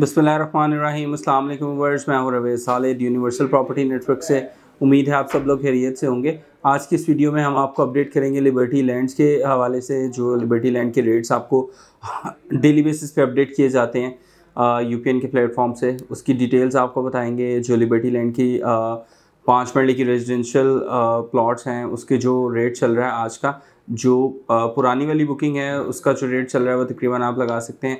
बसमीम अल्लाम मैं हूँ रवे सालिद यूनिवर्सल प्रॉपर्टी नेटवर्क से उम्मीद है आप सब लोग खैरियत से होंगे आज की इस वीडियो में हम आपको अपडेट करेंगे लिबर्टी लैंड्स के हवाले से जो लिबर्टी लैंड के रेट्स आपको डेली बेसिस पे अपडेट किए जाते हैं यू के प्लेटफॉर्म से उसकी डिटेल्स आपको बताएंगे जो लिबर्टी लैंड की पाँच मरले की रेजिडेंशल प्लॉट्स हैं उसके जो रेट चल रहा है आज का जो पुरानी वाली बुकिंग है उसका जो रेट चल रहा है वो तकरीबन आप लगा सकते हैं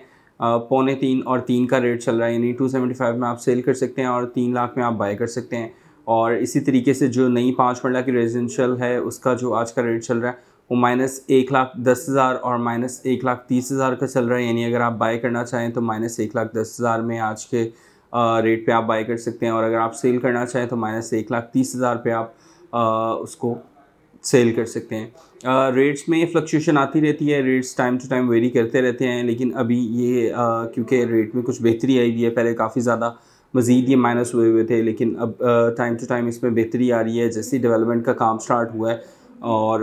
पौने तीन और तीन का रेट चल रहा है यानी टू सेवेंटी फाइव में आप सेल कर सकते हैं और तीन लाख में आप बाय कर सकते हैं और इसी तरीके से जो नई पाँच मरला की रेजिडेंशल है उसका जो आज का रेट चल रहा है वो माइनस एक लाख दस हज़ार और माइनस एक लाख तीस हज़ार का चल रहा है यानी अगर आप बाय करना चाहें तो माइनस एक लाख दस हज़ार में आज के रेट पे आप बाय कर सकते हैं और अगर आप सेल करना चाहें तो माइनस एक लाख तीस हज़ार पर आप उसको सेल कर सकते हैं रेट्स में फ्लक्चुएशन आती रहती है rates time to time vary करते रहते हैं लेकिन अभी ये क्योंकि रेट में कुछ बेहतरी आई हुई है पहले काफ़ी ज़्यादा मज़ीद ये माइनस हुए हुए थे लेकिन अब टाइम टू टाइम इसमें बेहतरी आ रही है जैसे डेवलपमेंट का काम स्टार्ट हुआ है और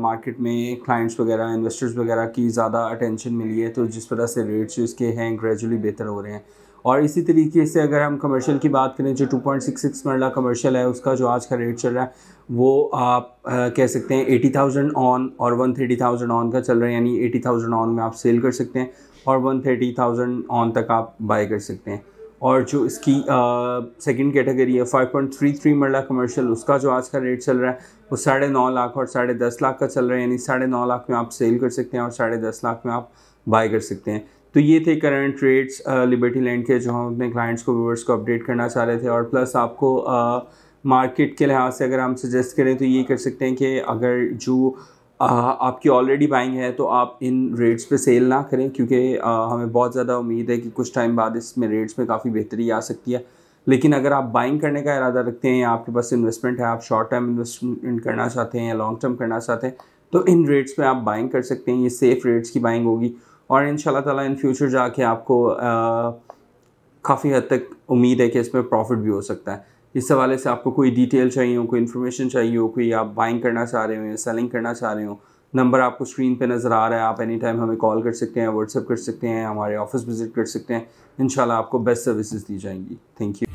मार्केट में क्लाइंट्स वगैरह इन्वेस्टर्स वगैरह की ज़्यादा अटेंशन मिली है तो जिस वजह से रेट्स इसके हैं ग्रेजुअली बेहतर हो रहे हैं और इसी तरीके से अगर हम कमर्शियल की बात करें जो 2.66 मरला कमर्शियल है उसका जो आज का रेट चल रहा है वो आप आ, कह सकते हैं एटी थाउजेंड ऑन और वन थर्टी थाउजेंड ऑन का चल रहा है यानी एटी थाउजेंड ऑन में आप सेल कर सकते हैं और वन थर्टी थाउजेंड ऑन तक आप बाय कर सकते हैं और जो इसकी सेकंड कैटेगरी है 5.33 मरला कमर्शियल उसका जो आज का रेट चल रहा है वो साढ़े नौ लाख और साढ़े दस लाख का चल रहा है यानी साढ़े नौ लाख में आप सेल कर सकते हैं और साढ़े दस लाख में आप बाय कर सकते हैं तो ये थे करंट ट्रेड्स लिबर्टी लैंड के जो हम अपने क्लाइंट्स को व्यूवर्स को अपडेट करना चाह रहे थे और प्लस आपको मार्केट uh, के लिहाज से अगर हम सजेस्ट करें तो ये कर सकते हैं कि अगर जो आ, uh, आपकी ऑलरेडी बाइंग है तो आप इन रेट्स पे सेल ना करें क्योंकि uh, हमें बहुत ज़्यादा उम्मीद है कि कुछ टाइम बाद इसमें रेट्स में काफ़ी बेहतरी आ सकती है लेकिन अगर आप बाइंग करने का इरादा रखते हैं या आपके पास इन्वेस्टमेंट है आप शॉर्ट टर्म इन्वेस्टमेंट करना चाहते हैं या लॉन्ग टर्म करना चाहते हैं तो इन रेट्स पर आप बाइंग कर सकते हैं ये सेफ़ रेट्स की बाइंग होगी और इन ताला इन फ्यूचर जाके आपको काफ़ी हद तक उम्मीद है कि इसमें प्रॉफिट भी हो सकता है इस हवाले से आपको कोई डिटेल चाहिए हो कोई इन्फॉर्मेशन चाहिए हो कोई आप बाइंग करना चाह रहे हो या सेलिंग करना चाह रहे हो नंबर आपको स्क्रीन पे नज़र आ रहा है आप एनी टाइम हमें कॉल कर सकते हैं व्हाट्सअप कर सकते हैं हमारे ऑफिस विज़िट कर सकते हैं इन आपको बेस्ट सर्विसेज दी जाएंगी थैंक यू